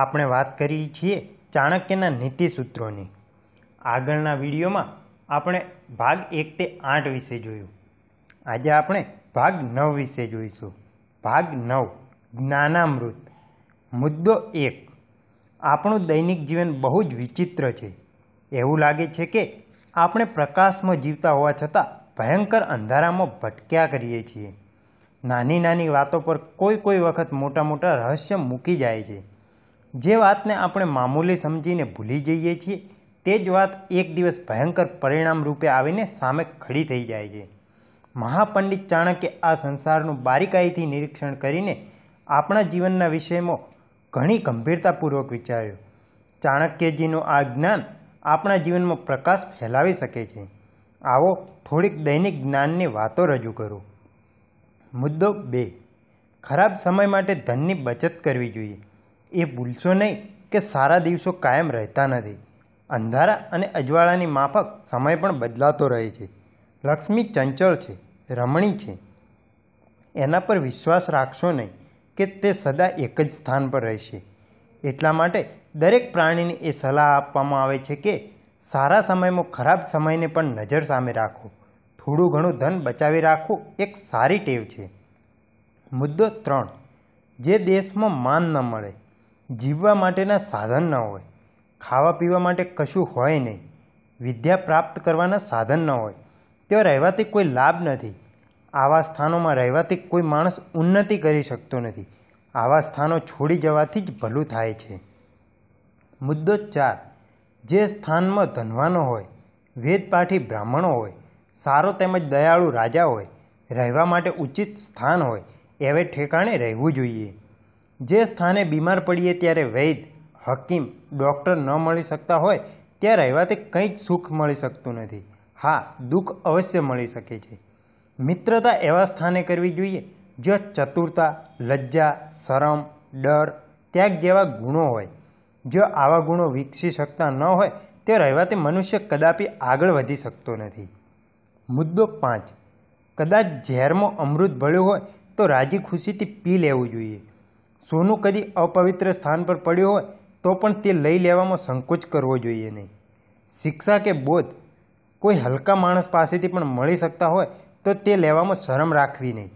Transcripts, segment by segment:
આપણે વાત કરી છીએ ચાણક્યના નીતિસૂત્રોની આગળના વિડીયોમાં આપણે ભાગ એક તે આઠ વિશે જોયું આજે આપણે ભાગ નવ વિશે જોઈશું ભાગ નવ જ્ઞાનામૃત મુદ્દો એક આપણું દૈનિક જીવન બહુ જ વિચિત્ર છે એવું લાગે છે કે આપણે પ્રકાશમાં જીવતા હોવા છતાં ભયંકર અંધારામાં ભટક્યા કરીએ છીએ નાની નાની વાતો પર કોઈ કોઈ વખત મોટા મોટા રહસ્ય મૂકી જાય છે જે વાતને આપણે મામૂલી સમજીને ભૂલી જઈએ છીએ તે જ વાત એક દિવસ ભયંકર પરિણામ રૂપે આવીને સામે ખડી થઈ જાય છે મહાપંડિત ચાણક્ય આ સંસારનું બારીકાઈથી નિરીક્ષણ કરીને આપણા જીવનના વિષયમાં ઘણી ગંભીરતાપૂર્વક વિચાર્યું ચાણક્યજીનું આ જ્ઞાન આપણા જીવનમાં પ્રકાશ ફેલાવી શકે છે આવો થોડીક દૈનિક જ્ઞાનની વાતો રજૂ કરું મુદ્દો બે ખરાબ સમય માટે ધનની બચત કરવી જોઈએ એ ભૂલશો નહીં કે સારા દિવસો કાયમ રહેતા નથી અંધારા અને અજવાળાની માફક સમય પણ બદલાતો રહે છે લક્ષ્મી ચંચળ છે રમણી છે એના પર વિશ્વાસ રાખશો નહીં કે તે સદા એક જ સ્થાન પર રહેશે એટલા માટે દરેક પ્રાણીને એ સલાહ આપવામાં આવે છે કે સારા સમયમાં ખરાબ સમયને પણ નજર સામે રાખો થોડું ઘણું ધન બચાવી રાખવું એક સારી ટેવ છે મુદ્દો ત્રણ જે દેશમાં માન ન મળે જીવવા માટેના સાધન ન હોય ખાવા પીવા માટે કશું હોય નહીં વિદ્યા પ્રાપ્ત કરવાના સાધન ન હોય ત્યાં રહેવાથી કોઈ લાભ નથી આવા સ્થાનોમાં રહેવાથી કોઈ માણસ ઉન્નતિ કરી શકતો નથી આવા સ્થાનો છોડી જવાથી જ ભલું થાય છે મુદ્દો ચાર જે સ્થાનમાં ધનવાનો હોય વેદપાઠી બ્રાહ્મણો હોય સારો તેમજ દયાળુ રાજા હોય રહેવા માટે ઉચિત સ્થાન હોય એવે ઠેકાણે રહેવું જોઈએ જે સ્થાને બીમાર પડીએ ત્યારે વૈદ હકીમ ડૉક્ટર ન મળી શકતા હોય ત્યાં રહેવાથી કંઈ જ સુખ મળી શકતું નથી હા દુઃખ અવશ્ય મળી શકે છે મિત્રતા એવા સ્થાને કરવી જોઈએ જ્યાં ચતુરતા લજ્જા શરમ ડર ત્યાગ જેવા ગુણો હોય જો આવા ગુણો વિકસી શકતા ન હોય તે રહેવાથી મનુષ્ય કદાપી આગળ વધી શકતો નથી મુદ્દો પાંચ કદાચ ઝેરમાં અમૃત ભળ્યું હોય તો રાજી ખુશીથી પી લેવું જોઈએ સોનું કદી અપવિત્ર સ્થાન પર પડ્યું હોય તો પણ તે લઈ લેવામાં સંકોચ કરવો જોઈએ નહીં શિક્ષા કે બોધ કોઈ હલકા માણસ પાસેથી પણ મળી શકતા હોય તો તે લેવામાં શરમ રાખવી નહીં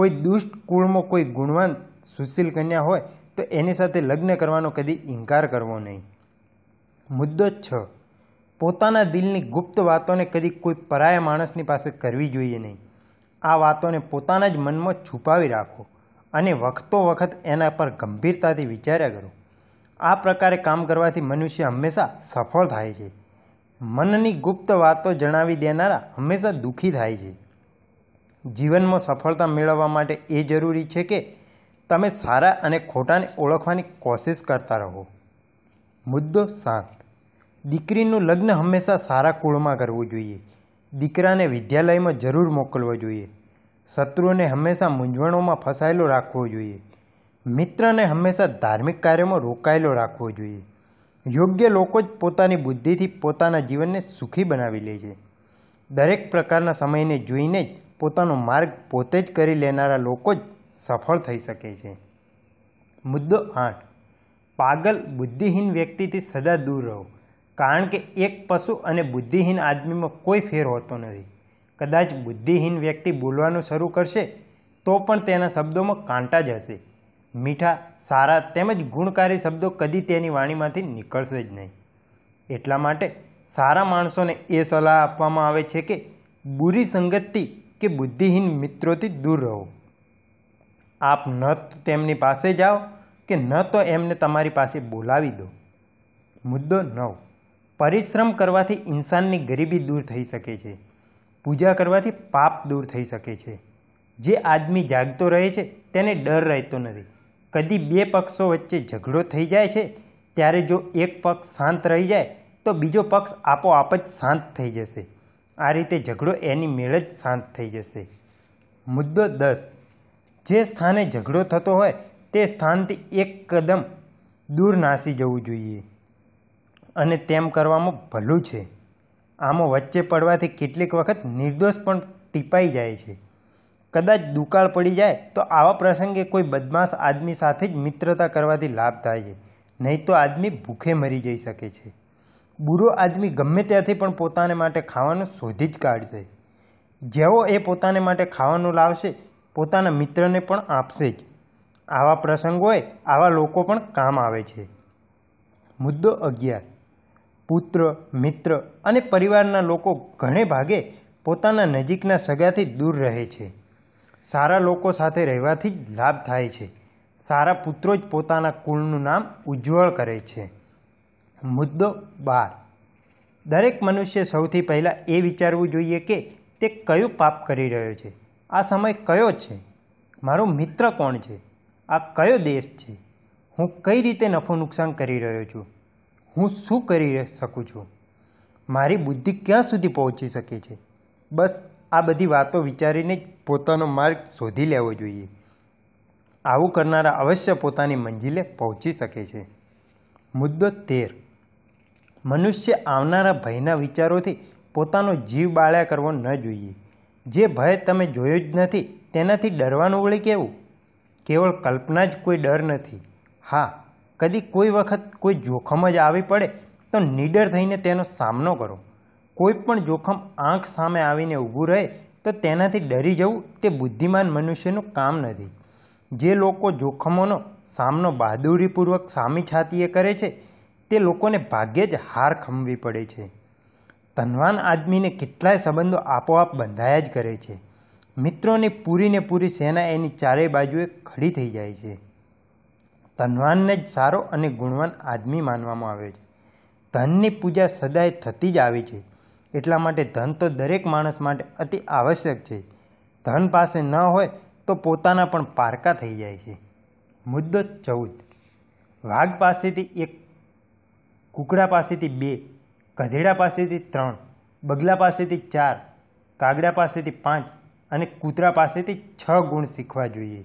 કોઈ દુષ્ટ કુળમાં કોઈ ગુણવાન સુશીલ કન્યા હોય તો એની સાથે લગ્ન કરવાનો કદી ઇનકાર કરવો નહીં મુદ્દો છ પોતાના દિલની ગુપ્ત વાતોને કદી કોઈ પરાયા માણસની પાસે કરવી જોઈએ નહીં આ વાતોને પોતાના જ મનમાં છુપાવી રાખો અને વખતો વખત એના પર ગંભીરતાથી વિચાર્યા કરું આ પ્રકારે કામ કરવાથી મનુષ્ય હંમેશા સફળ થાય છે મનની ગુપ્ત વાતો જણાવી દેનારા હંમેશા દુઃખી થાય છે જીવનમાં સફળતા મેળવવા માટે એ જરૂરી છે કે તમે સારા અને ખોટાને ઓળખવાની કોશિશ કરતા રહો મુદ્દો સાત દીકરીનું લગ્ન હંમેશા સારા કુળમાં કરવું જોઈએ દીકરાને વિદ્યાલયમાં જરૂર મોકલવો જોઈએ શત્રુઓને હંમેશા મૂંઝવણોમાં ફસાયેલો રાખવો જોઈએ મિત્રને હંમેશા ધાર્મિક કાર્યમાં રોકાયેલો રાખવો જોઈએ યોગ્ય લોકો જ પોતાની બુદ્ધિથી પોતાના જીવનને સુખી બનાવી લે છે દરેક પ્રકારના સમયને જોઈને જ પોતાનો માર્ગ પોતે જ કરી લેનારા લોકો જ સફળ થઈ શકે છે મુદ્દો આઠ પાગલ બુદ્ધિહીન વ્યક્તિથી સદા દૂર રહો કારણ કે એક પશુ અને બુદ્ધિહીન આદમીમાં કોઈ ફેર હોતો નથી કદાચ બુદ્ધિહીન વ્યક્તિ બોલવાનું શરૂ કરશે તો પણ તેના શબ્દોમાં કાંટા જ હશે મીઠા સારા તેમજ ગુણકારી શબ્દો કદી તેની વાણીમાંથી નીકળશે જ નહીં એટલા માટે સારા માણસોને એ સલાહ આપવામાં આવે છે કે બુરી સંગતથી કે બુદ્ધિહીન મિત્રોથી દૂર રહો આપ ન તો તેમની પાસે જાઓ કે ન તો એમને તમારી પાસે બોલાવી દો મુદ્દો નવ પરિશ્રમ કરવાથી ઇન્સાનની ગરીબી દૂર થઈ શકે છે પૂજા કરવાથી પાપ દૂર થઈ શકે છે જે આદમી જાગતો રહે છે તેને ડર રહેતો નથી કદી બે પક્ષો વચ્ચે ઝઘડો થઈ જાય છે ત્યારે જો એક પક્ષ શાંત રહી જાય તો બીજો પક્ષ આપોઆપ જ શાંત થઈ જશે આ રીતે ઝઘડો એની મેળ જ શાંત થઈ જશે મુદ્દો દસ જે સ્થાને ઝઘડો થતો હોય તે સ્થાનથી એક કદમ દૂર નાસી જવું જોઈએ અને તેમ કરવામાં ભલું છે આમો વચ્ચે પડવાથી કેટલીક વખત નિર્દોષ પણ ટીપાઈ જાય છે કદાચ દુકાળ પડી જાય તો આવા પ્રસંગે કોઈ બદમાશ આદમી સાથે જ મિત્રતા કરવાથી લાભ થાય છે નહીં તો આદમી ભૂખે મરી જઈ શકે છે બુરો આદમી ગમે ત્યાંથી પણ પોતાને માટે ખાવાનું શોધી જ કાઢશે જેવો એ પોતાને માટે ખાવાનું લાવશે પોતાના મિત્રને પણ આપશે જ આવા પ્રસંગોએ આવા લોકો પણ કામ આવે છે મુદ્દો અગિયાર પુત્ર મિત્ર અને પરિવારના લોકો ઘણે ભાગે પોતાના નજીકના સગાથી દૂર રહે છે સારા લોકો સાથે રહેવાથી જ લાભ થાય છે સારા પુત્રો જ પોતાના કુળનું નામ ઉજ્જવળ કરે છે મુદ્દો બાર દરેક મનુષ્ય સૌથી પહેલાં એ વિચારવું જોઈએ કે તે કયું પાપ કરી રહ્યો છે આ સમય કયો છે મારો મિત્ર કોણ છે આ કયો દેશ છે હું કઈ રીતે નફો નુકસાન કરી રહ્યો છું હું શું કરી શકું છું મારી બુદ્ધિ ક્યાં સુધી પહોંચી શકે છે બસ આ બધી વાતો વિચારીને જ પોતાનો માર્ગ શોધી લેવો જોઈએ આવું કરનારા અવશ્ય પોતાની મંજિલે પહોંચી શકે છે મુદ્દો તેર મનુષ્ય આવનારા ભયના વિચારોથી પોતાનો જીવ બાળ્યા કરવો ન જોઈએ જે ભય તમે જોયો જ નથી તેનાથી ડરવાનું વળી કેવું કેવળ કલ્પના જ કોઈ ડર નથી હા કદી કોઈ વખત કોઈ જોખમ જ આવી પડે તો નીડર થઈને તેનો સામનો કરો કોઈ પણ જોખમ આંખ સામે આવીને ઊભું રહે તો તેનાથી ડરી જવું તે બુદ્ધિમાન મનુષ્યનું કામ નથી જે લોકો જોખમોનો સામનો બહાદુરીપૂર્વક સામી છાતીએ કરે છે તે લોકોને ભાગ્યે જ હાર ખમવી પડે છે ધનવાન આદમીને કેટલાય સંબંધો આપોઆપ બંધાયા જ કરે છે મિત્રોની પૂરીને પૂરી સેના એની ચારેય બાજુએ ખડી થઈ જાય છે ધનવાનને જ સારો અને ગુણવાન આદમી માનવામાં આવે છે ધનની પૂજા સદાય થતી જ આવી છે એટલા માટે ધન તો દરેક માણસ માટે અતિ આવશ્યક છે ધન પાસે ન હોય તો પોતાના પણ પારકા થઈ જાય છે મુદ્દો ચૌદ વાઘ પાસેથી એક કુકડા પાસેથી બે ગધેડા પાસેથી ત્રણ બગલા પાસેથી ચાર કાગડા પાસેથી પાંચ અને કૂતરા પાસેથી છ ગુણ શીખવા જોઈએ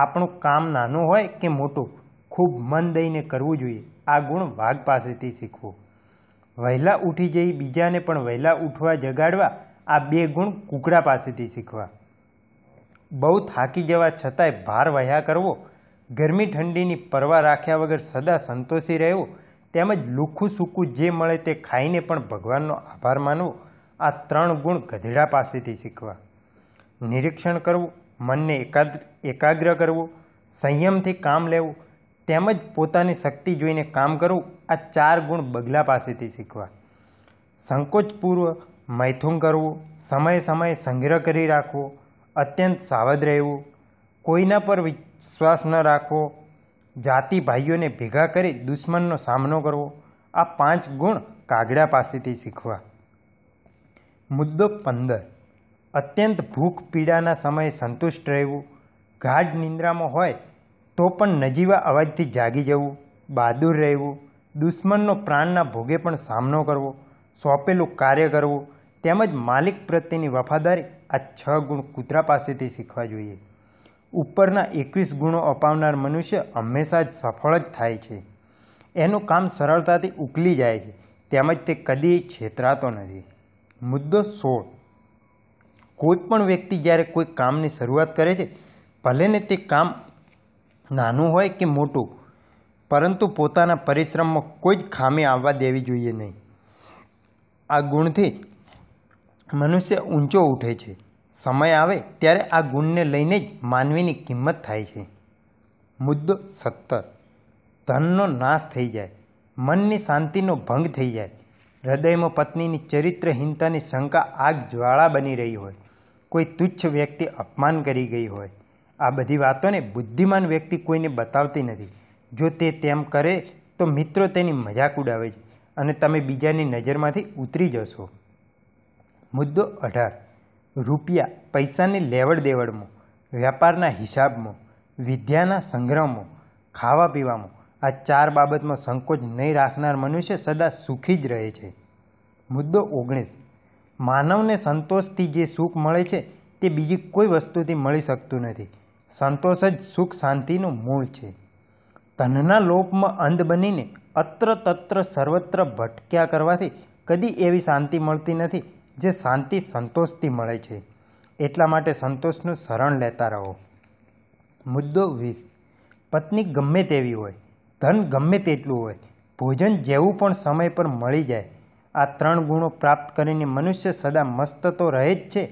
આપણું કામ નાનું હોય કે મોટું ખૂબ મન દઈને કરવું જોઈએ આ ગુણ વાઘ પાસેથી શીખવો વહેલા ઉઠી જઈ બીજાને પણ વહેલા ઉઠવા જગાડવા આ બે ગુણ કુકડા પાસેથી શીખવા બહુ થાકી જવા છતાંય ભાર વહ્યા કરવો ગરમી ઠંડીની પરવા રાખ્યા વગર સદા સંતોષી રહેવો તેમજ લુખું સૂકું જે મળે તે ખાઈને પણ ભગવાનનો આભાર માનવો આ ત્રણ ગુણ ગધેડા પાસેથી શીખવા નિરીક્ષણ કરવું મનને એકાદ એકાગ્ર કરવું સંયમથી કામ લેવું તેમજ પોતાની શક્તિ જોઈને કામ કરવું આ ચાર ગુણ બગલા પાસેથી શીખવા સંકોચપૂર્વક મૈથુન કરવું સમય સમયે સંગ્રહ કરી રાખવો અત્યંત સાવધ રહેવું કોઈના પર વિશ્વાસ ન રાખવો જાતિ ભાઈઓને ભેગા કરી દુશ્મનનો સામનો કરવો આ પાંચ ગુણ કાગડા પાસેથી શીખવા મુદ્દો પંદર અત્યંત ભૂખ પીડાના સમયે સંતુષ્ટ રહેવું ગાઢ નિંદ્રામાં હોય તો પણ નજીવા અવાજથી જાગી જવું બહાદુર રહેવું દુશ્મનનો પ્રાણના ભોગે પણ સામનો કરવો સોંપેલું કાર્ય કરવું તેમજ માલિક પ્રત્યેની વફાદારી આ છ ગુણ કૂતરા પાસેથી શીખવા જોઈએ ઉપરના એકવીસ ગુણો અપાવનાર મનુષ્ય હંમેશા જ સફળ જ થાય છે એનું કામ સરળતાથી ઉકલી જાય છે તેમજ તે કદી છેતરાતો નથી મુદ્દો સોળ કોઈપણ વ્યક્તિ જ્યારે કોઈ કામની શરૂઆત કરે છે ભલેને તે કામ નાનું હોય કે મોટું પરંતુ પોતાના પરિશ્રમમાં કોઈ જ ખામી આવવા દેવી જોઈએ નહીં આ ગુણથી મનુષ્ય ઊંચો ઉઠે છે સમય આવે ત્યારે આ ગુણને લઈને જ માનવીની કિંમત થાય છે મુદ્દો સત્તર ધનનો નાશ થઈ જાય મનની શાંતિનો ભંગ થઈ જાય હૃદયમાં પત્નીની ચરિત્રહીનતાની શંકા આગ જ્વાળા બની રહી હોય કોઈ તુચ્છ વ્યક્તિ અપમાન કરી ગઈ હોય આ બધી વાતોને બુદ્ધિમાન વ્યક્તિ કોઈને બતાવતી નથી જો તે તેમ કરે તો મિત્રો તેની મજાક ઉડાવે છે અને તમે બીજાની નજરમાંથી ઉતરી જશો મુદ્દો અઢાર રૂપિયા પૈસાની લેવડ દેવડમાં વ્યાપારના હિસાબમાં વિદ્યાના સંગ્રહમાં ખાવા પીવામાં આ ચાર બાબતમાં સંકોચ નહીં રાખનાર મનુષ્ય સદા સુખી જ રહે છે મુદ્દો ઓગણીસ માનવને સંતોષથી જે સુખ મળે છે તે બીજી કોઈ વસ્તુથી મળી શકતું નથી સંતોષ જ સુખ શાંતિનું મૂળ છે ધનના લોપમાં અંધ બનીને અત્ર તત્ર સર્વત્ર ભટક્યા કરવાથી કદી એવી શાંતિ મળતી નથી જે શાંતિ સંતોષથી મળે છે એટલા માટે સંતોષનું શરણ લેતા રહો મુદ્દો વીસ પત્ની ગમે તેવી હોય ધન ગમે તેટલું હોય ભોજન જેવું પણ સમય પર મળી જાય આ ત્રણ ગુણો પ્રાપ્ત કરીને મનુષ્ય સદા મસ્ત તો રહે જ છે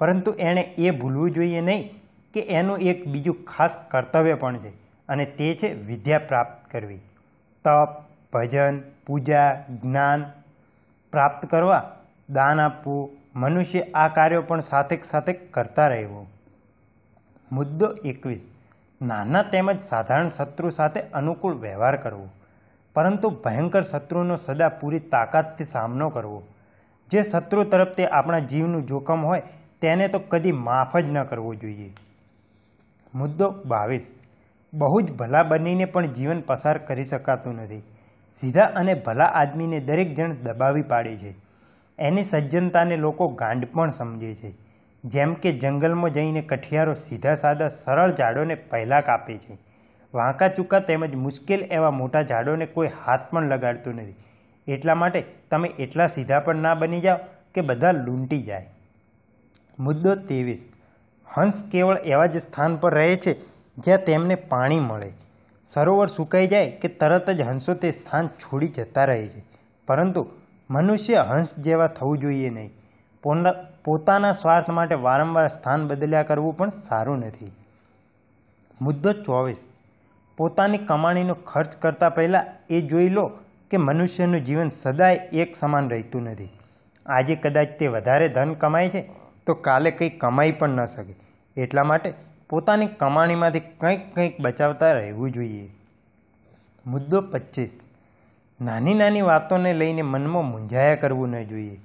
પરંતુ એણે એ ભૂલવું જોઈએ નહીં કે એનું એક બીજું ખાસ કર્તવ્ય પણ છે અને તે છે વિદ્યા પ્રાપ્ત કરવી તપ ભજન પૂજા જ્ઞાન પ્રાપ્ત કરવા દાન આપવું મનુષ્ય આ કાર્યો પણ સાથે સાથે કરતા રહેવું મુદ્દો એકવીસ નાના તેમજ સાધારણ શત્રુ સાથે અનુકૂળ વ્યવહાર કરવો પરંતુ ભયંકર શત્રુનો સદા પૂરી તાકાતથી સામનો કરવો જે શત્રુ તરફથી આપણા જીવનું જોખમ હોય તેને તો કદી માફ જ ન કરવો જોઈએ મુદ્દો બાવીસ બહુ જ ભલા બનીને પણ જીવન પસાર કરી શકાતું નથી સીધા અને ભલા આદમીને દરેક જણ દબાવી પાડે છે એની સજ્જનતાને લોકો ગાંડ પણ સમજે છે જેમ કે જંગલમાં જઈને કઠિયારો સીધા સાદા સરળ ઝાડોને પહેલાં કાપે છે વાંકા ચૂકા તેમજ મુશ્કેલ એવા મોટા ઝાડોને કોઈ હાથ પણ લગાડતું નથી એટલા માટે તમે એટલા સીધા પણ ના બની જાઓ કે બધા લૂંટી જાય મુદ્દો ત્રેવીસ હંસ કેવળ એવા જ સ્થાન પર રહે છે જ્યાં તેમને પાણી મળે સરોવર સુકાઈ જાય કે તરત જ હંસો તે સ્થાન છોડી જતા રહે છે પરંતુ મનુષ્ય હંસ જેવા થવું જોઈએ નહીં પોતાના સ્વાર્થ માટે વારંવાર સ્થાન બદલ્યા કરવું પણ સારું નથી મુદ્દો ચોવીસ પોતાની કમાણીનો ખર્ચ કરતાં પહેલાં એ જોઈ લો કે મનુષ્યનું જીવન સદાય એક સમાન રહેતું નથી આજે કદાચ તે વધારે ધન કમાય છે તો કાલે કંઈ કમાઈ પણ ન શકે એટલા માટે પોતાની કમાણીમાંથી કંઈક કંઈક બચાવતા રહેવું જોઈએ મુદ્દો પચીસ નાની નાની વાતોને લઈને મનમાં મૂંઝાયા કરવું ન જોઈએ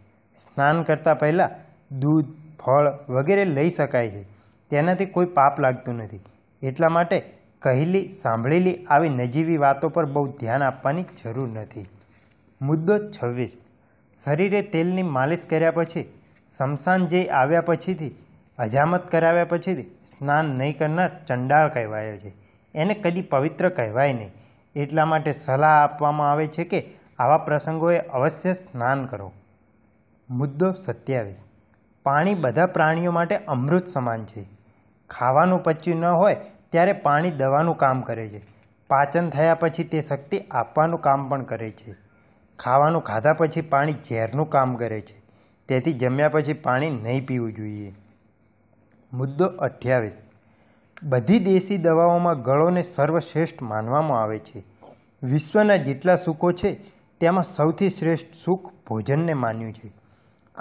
સ્નાન કરતાં પહેલાં દૂધ ફળ વગેરે લઈ શકાય છે તેનાથી કોઈ પાપ લાગતું નથી એટલા માટે કહેલી સાંભળેલી આવી નજીવી વાતો પર બહુ ધ્યાન આપવાની જરૂર નથી મુદ્દો છવ્વીસ શરીરે તેલની માલિશ કર્યા પછી સ્મશાન જે આવ્યા પછીથી અજામત કરાવ્યા પછીથી સ્નાન નહીં કરનાર ચંડાળ કહેવાયો છે એને કદી પવિત્ર કહેવાય નહીં એટલા માટે સલાહ આપવામાં આવે છે કે આવા પ્રસંગોએ અવશ્ય સ્નાન કરો મુદ્દો સત્યાવીસ પાણી બધા પ્રાણીઓ માટે અમૃત સમાન છે ખાવાનું પચ્યું ન હોય ત્યારે પાણી દવાનું કામ કરે છે પાચન થયા પછી તે શક્તિ આપવાનું કામ પણ કરે છે ખાવાનું ખાધા પછી પાણી ઝેરનું કામ કરે છે તેથી જમ્યા પછી પાણી નહીં પીવું જોઈએ મુદ્દો અઠ્યાવીસ બધી દેશી દવાઓમાં ગળોને સર્વશ્રેષ્ઠ માનવામાં આવે છે વિશ્વના જેટલા સુખો છે તેમાં સૌથી શ્રેષ્ઠ સુખ ભોજનને માન્યું છે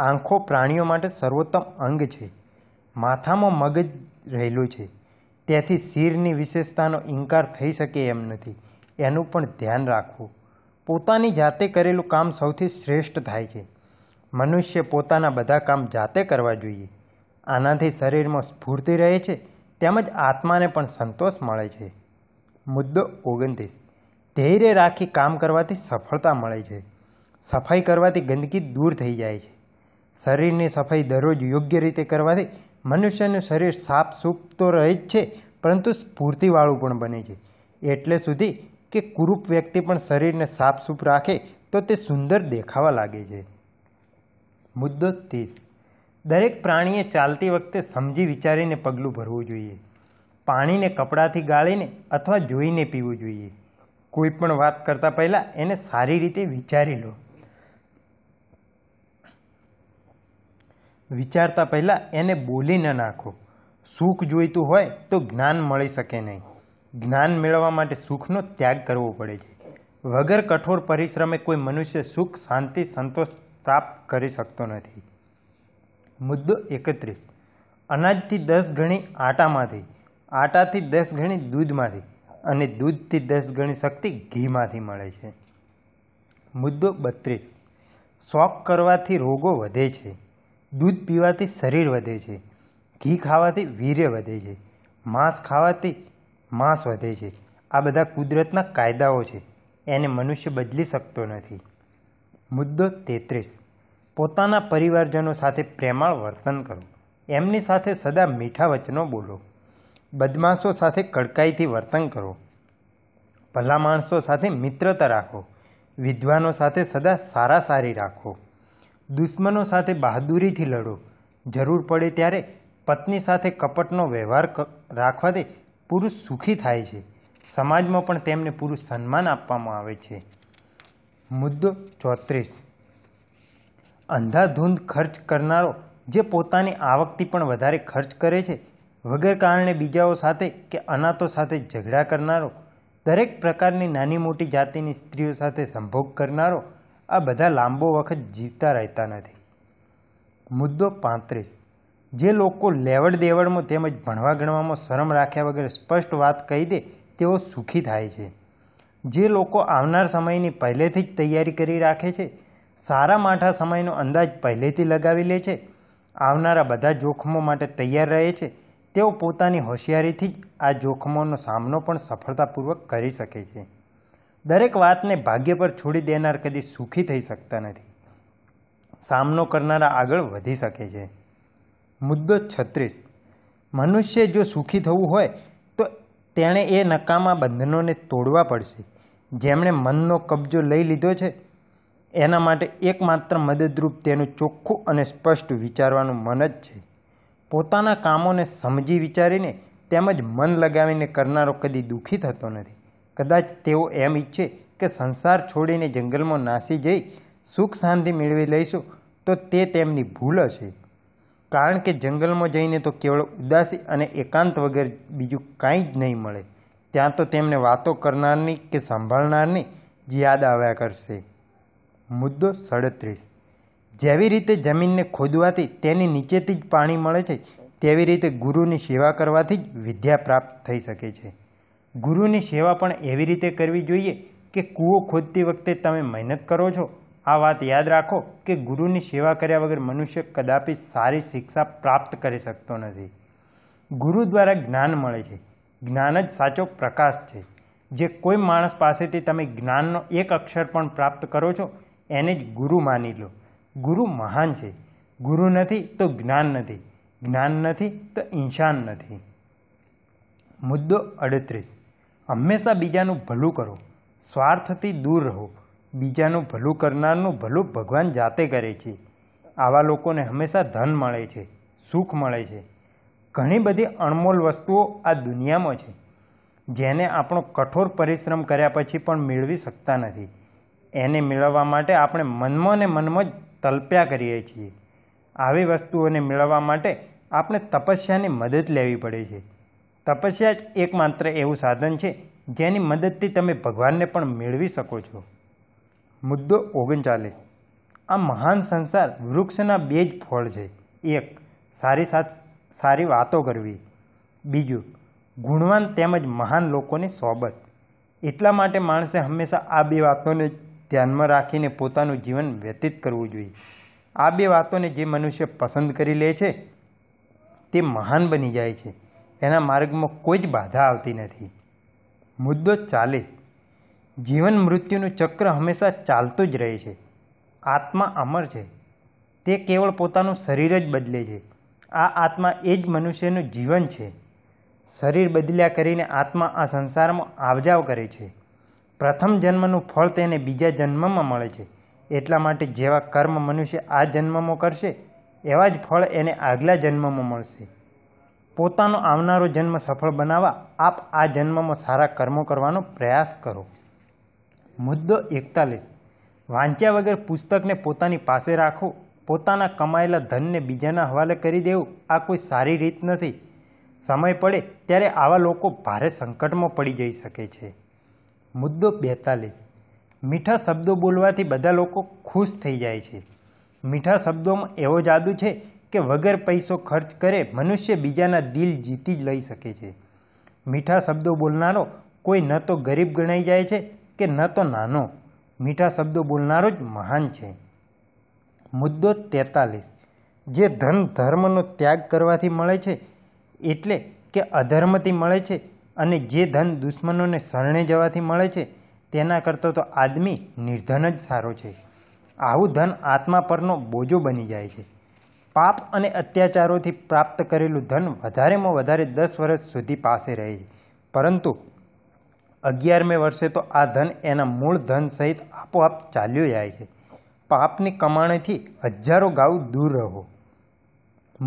આંખો પ્રાણીઓ માટે સર્વોત્તમ અંગ છે માથામાં મગજ રહેલું છે તેથી શિરની વિશેષતાનો ઇનકાર થઈ શકે એમ નથી એનું પણ ધ્યાન રાખવું પોતાની જાતે કરેલું કામ સૌથી શ્રેષ્ઠ થાય છે મનુષ્ય પોતાના બધા કામ જાતે કરવા જોઈએ આનાથી શરીરમાં સ્ફૂર્તિ રહે છે તેમજ આત્માને પણ સંતોષ મળે છે મુદ્દો ઓગણત્રીસ ધૈર્ય રાખી કામ કરવાથી સફળતા મળે છે સફાઈ કરવાથી ગંદકી દૂર થઈ જાય છે શરીરની સફાઈ દરરોજ યોગ્ય રીતે કરવાથી મનુષ્યનું શરીર સાફ સૂફ તો રહે જ છે પરંતુ સ્ફૂર્તિવાળું પણ બને છે એટલે સુધી કે કુરૂપ વ્યક્તિ પણ શરીરને સાફ સૂફ રાખે તો તે સુંદર દેખાવા લાગે છે મુદ્દો ત્રીસ દરેક પ્રાણીએ ચાલતી વખતે સમજી વિચારીને પગલું ભરવું જોઈએ પાણીને કપડાથી ગાળીને અથવા જોઈને પીવું જોઈએ કોઈ પણ વાત કરતાં પહેલાં એને સારી રીતે વિચારી લો વિચારતા પહેલાં એને બોલી ન નાખો સુખ જોઈતું હોય તો જ્ઞાન મળી શકે નહીં જ્ઞાન મેળવવા માટે સુખનો ત્યાગ કરવો પડે છે વગર કઠોર પરિશ્રમે કોઈ મનુષ્ય સુખ શાંતિ સંતોષ પ્રાપ્ત કરી શકતો નથી મુદ્દો એકત્રીસ અનાજથી દસ ગણી આટામાંથી આટાથી દસ ગણી દૂધમાંથી અને દૂધથી દસ ગણી શક્તિ ઘીમાંથી મળે છે મુદ્દો બત્રીસ શોખ કરવાથી રોગો વધે છે દૂધ પીવાથી શરીર વધે છે ઘી ખાવાથી વીર્ય વધે છે માંસ ખાવાથી માંસ વધે છે આ બધા કુદરતના કાયદાઓ છે એને મનુષ્ય બદલી શકતો નથી મુદ્દો તેત્રીસ પોતાના પરિવારજનો સાથે પ્રેમાળ વર્તન કરો એમની સાથે સદા મીઠા વચનો બોલો બદમાશો સાથે કડકાઈથી વર્તન કરો ભલા માણસો સાથે મિત્રતા રાખો વિદ્વાનો સાથે સદા સારા સારી રાખો દુશ્મનો સાથે બહાદુરીથી લડો જરૂર પડે ત્યારે પત્ની સાથે કપટનો વ્યવહાર રાખવાથી પુરુષ સુખી થાય છે સમાજમાં પણ તેમને પૂરું સન્માન આપવામાં આવે છે મુદ્દો ચોત્રીસ અંધાધૂંધ ખર્ચ કરનારો જે પોતાની આવકથી પણ વધારે ખર્ચ કરે છે વગર કારણે બીજાઓ સાથે કે અનાથો સાથે ઝઘડા કરનારો દરેક પ્રકારની નાની મોટી જાતિની સ્ત્રીઓ સાથે સંભોગ કરનારો આ બધા લાંબો વખત જીવતા રહેતા નથી મુદ્દો પાંત્રીસ જે લોકો લેવડ દેવડમાં તેમજ ભણવા ગણવામાં શરમ રાખ્યા વગર સ્પષ્ટ વાત કહી દે તેઓ સુખી થાય છે જે લોકો આવનાર સમયની પહેલેથી જ તૈયારી કરી રાખે છે સારા માઠા સમયનો અંદાજ પહેલેથી લગાવી લે છે આવનારા બધા જોખમો માટે તૈયાર રહે છે તેઓ પોતાની હોશિયારીથી જ આ જોખમોનો સામનો પણ સફળતાપૂર્વક કરી શકે છે દરેક વાતને ભાગ્ય પર છોડી દેનાર કદી સુખી થઈ શકતા નથી સામનો કરનારા આગળ વધી શકે છે મુદ્દો છત્રીસ મનુષ્ય જો સુખી થવું હોય તો તેણે એ નકામા બંધનોને તોડવા પડશે જેમણે મનનો કબજો લઈ લીધો છે એના માટે એકમાત્ર મદદરૂપ તેનું ચોખ્ખું અને સ્પષ્ટ વિચારવાનું મન જ છે પોતાના કામોને સમજી વિચારીને તેમજ મન લગાવીને કરનારો કદી દુઃખી થતો નથી કદાચ તેઓ એમ ઈચ્છે કે સંસાર છોડીને જંગલમાં નાસી જઈ સુખ શાંતિ મેળવી લઈશું તો તે તેમની ભૂલ હશે કારણ કે જંગલમાં જઈને તો કેવળ ઉદાસી અને એકાંત વગર બીજું કાંઈ જ નહીં મળે ત્યાં તો તેમને વાતો કરનારની કે સંભાળનારની જ યાદ આવ્યા કરશે મુદ્દો સડત્રીસ જેવી રીતે જમીનને ખોદવાથી તેની નીચેથી જ પાણી મળે છે તેવી રીતે ગુરુની સેવા કરવાથી જ વિદ્યા પ્રાપ્ત થઈ શકે છે ગુરુની સેવા પણ એવી રીતે કરવી જોઈએ કે કૂવો ખોદતી વખતે તમે મહેનત કરો છો આ વાત યાદ રાખો કે ગુરુની સેવા કર્યા વગર મનુષ્ય કદાપી સારી શિક્ષા પ્રાપ્ત કરી શકતો નથી ગુરુ દ્વારા જ્ઞાન મળે છે જ્ઞાન જ સાચો પ્રકાશ છે જે કોઈ માણસ પાસેથી તમે જ્ઞાનનો એક અક્ષર પણ પ્રાપ્ત કરો છો એને જ ગુરુ માની લો ગુરુ મહાન છે ગુરુ નથી તો જ્ઞાન નથી જ્ઞાન નથી તો ઇન્સાન નથી મુદ્દો અડત્રીસ હંમેશા બીજાનું ભલું કરો સ્વાર્થથી દૂર રહો બીજાનું ભલું કરનારનું ભલું ભગવાન જાતે કરે છે આવા લોકોને હંમેશા ધન મળે છે સુખ મળે છે ઘણી બધી અણમોલ વસ્તુઓ આ દુનિયામાં છે જેને આપણો કઠોર પરિશ્રમ કર્યા પછી પણ મેળવી શકતા નથી એને મેળવવા માટે આપણે મનમાં ને મનમાં જ તલપ્યા કરીએ છીએ આવી વસ્તુઓને મેળવવા માટે આપણે તપસ્યાની મદદ લેવી પડે છે તપસ્યા જ એકમાત્ર એવું સાધન છે જેની મદદથી તમે ભગવાનને પણ મેળવી શકો છો મુદ્દો ઓગણચાલીસ આ મહાન સંસાર વૃક્ષના બે જ ફળ છે એક સારી સાથ સારી વાતો કરવી બીજું ગુણવાન તેમજ મહાન લોકોની સોબત એટલા માટે માણસે હંમેશા આ બે વાતોને ધ્યાનમાં રાખીને પોતાનું જીવન વ્યતીત કરવું જોઈએ આ બે વાતોને જે મનુષ્ય પસંદ કરી લે છે તે મહાન બની જાય છે એના માર્ગમાં કોઈ જ બાધા આવતી નથી મુદ્દો ચાલીસ જીવન મૃત્યુનું ચક્ર હંમેશા ચાલતું જ રહે છે આત્મા અમર છે તે કેવળ પોતાનું શરીર જ બદલે છે આ આત્મા એ જ મનુષ્યનું જીવન છે શરીર બદલ્યા કરીને આત્મા આ સંસારમાં આવજાવ કરે છે પ્રથમ જન્મનું ફળ તેને બીજા જન્મમાં મળે છે એટલા માટે જેવા કર્મ મનુષ્ય આ જન્મમાં કરશે એવા જ ફળ એને આગલા જન્મમાં મળશે પોતાનો આવનારો જન્મ સફળ બનાવવા આપ આ જન્મમાં સારા કર્મો કરવાનો પ્રયાસ કરો મુદ્દો એકતાલીસ વાંચ્યા વગર પુસ્તકને પોતાની પાસે રાખો પોતાના કમાયેલા ધનને બીજાના હવાલે કરી દેવું આ કોઈ સારી રીત નથી સમય પડે ત્યારે આવા લોકો ભારે સંકટમાં પડી જઈ શકે છે મુદ્દો બેતાલીસ મીઠા શબ્દો બોલવાથી બધા લોકો ખુશ થઈ જાય છે મીઠા શબ્દોમાં એવો જાદુ છે કે વગર પૈસો ખર્ચ કરે મનુષ્ય બીજાના દિલ જીતી જ લઈ શકે છે મીઠા શબ્દો બોલનારો કોઈ ન તો ગરીબ ગણાઈ જાય છે કે ન તો નાનો મીઠા શબ્દો બોલનારો જ મહાન છે મુદ્દો તેતાલીસ જે ધન ધર્મનો ત્યાગ કરવાથી મળે છે એટલે કે અધર્મથી મળે છે અને જે ધન દુશ્મનોને શરણે જવાથી મળે છે તેના કરતો તો આદમી નિર્ધન જ સારો છે આવું ધન આત્મા પરનો બોજો બની જાય છે પાપ અને અત્યાચારોથી પ્રાપ્ત કરેલું ધન વધારેમાં વધારે દસ વર્ષ સુધી પાસે રહે છે પરંતુ અગિયારમે વર્ષે તો આ ધન એના મૂળ ધન સહિત આપોઆપ ચાલ્યું જાય છે પાપની કમાણીથી હજારો ગાઉ દૂર રહો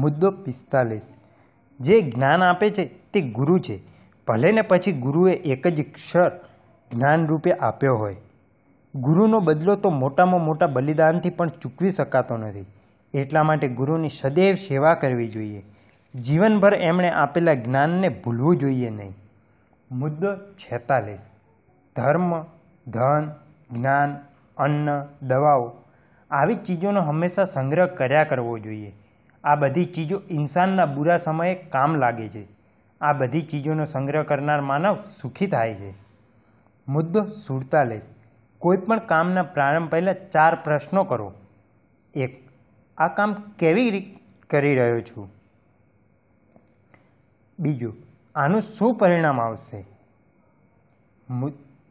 મુદ્દો પિસ્તાલીસ જે જ્ઞાન આપે છે તે ગુરુ છે ભલે ને પછી ગુરુએ એક જ ક્ષર જ્ઞાન રૂપે આપ્યો હોય ગુરુનો બદલો તો મોટામાં મોટા બલિદાનથી પણ ચૂકવી શકાતો નથી એટલા માટે ગુરુની સદૈવ સેવા કરવી જોઈએ જીવનભર એમણે આપેલા જ્ઞાનને ભૂલવું જોઈએ નહીં મુદ્દો છેતાલીસ ધર્મ ધન જ્ઞાન અન્ન દવાઓ આવી ચીજોનો હંમેશા સંગ્રહ કર્યા કરવો જોઈએ આ બધી ચીજો ઇન્સાનના બુરા સમયે કામ લાગે છે આ બધી ચીજોનો સંગ્રહ કરનાર માનવ સુખી થાય છે મુદ્દો સુડતાલીસ કોઈપણ કામના પ્રારંભ પહેલાં ચાર પ્રશ્નો કરો એક આ કામ કેવી રીત કરી રહ્યો છું બીજું આનું શું પરિણામ આવશે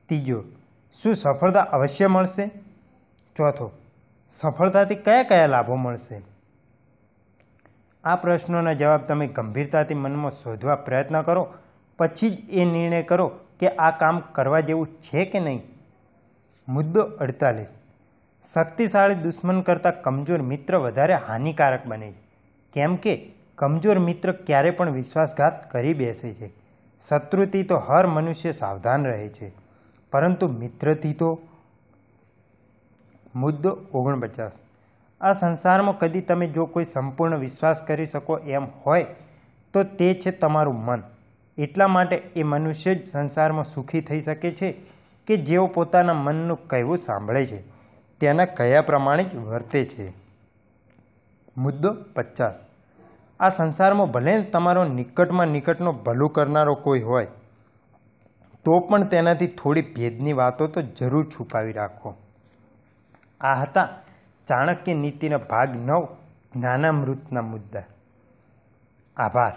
ત્રીજો શું સફળતા અવશ્ય મળશે ચોથો સફળતાથી કયા કયા લાભો મળશે આ પ્રશ્નોના જવાબ તમે ગંભીરતાથી મનમાં શોધવા પ્રયત્ન કરો પછી જ એ નિર્ણય કરો કે આ કામ કરવા જેવું છે કે નહીં મુદ્દો અડતાલીસ શક્તિશાળી દુશ્મન કરતાં કમજોર મિત્ર વધારે હાનિકારક બને છે કેમ કે કમજોર મિત્ર ક્યારે પણ વિશ્વાસઘાત કરી બેસે છે શત્રુથી તો હર મનુષ્ય સાવધાન રહે છે પરંતુ મિત્રથી તો મુદ્દો ઓગણપચાસ આ સંસારમાં કદી તમે જો કોઈ સંપૂર્ણ વિશ્વાસ કરી શકો એમ હોય તો તે છે તમારું મન એટલા માટે એ મનુષ્ય જ સંસારમાં સુખી થઈ શકે છે કે જેઓ પોતાના મનનું કહેવું સાંભળે છે તેના કયા પ્રમાણે જ વર્તે છે મુદ્દો પચાસ આ સંસારમાં ભલે તમારો નિકટમાં નિકટનો ભલું કરનારો કોઈ હોય તો પણ તેનાથી થોડી ભેદની વાતો તો જરૂર છુપાવી રાખો આ હતા ચાણક્ય નીતિના ભાગ નવ જ્ઞાનામૃતના મુદ્દા આભાર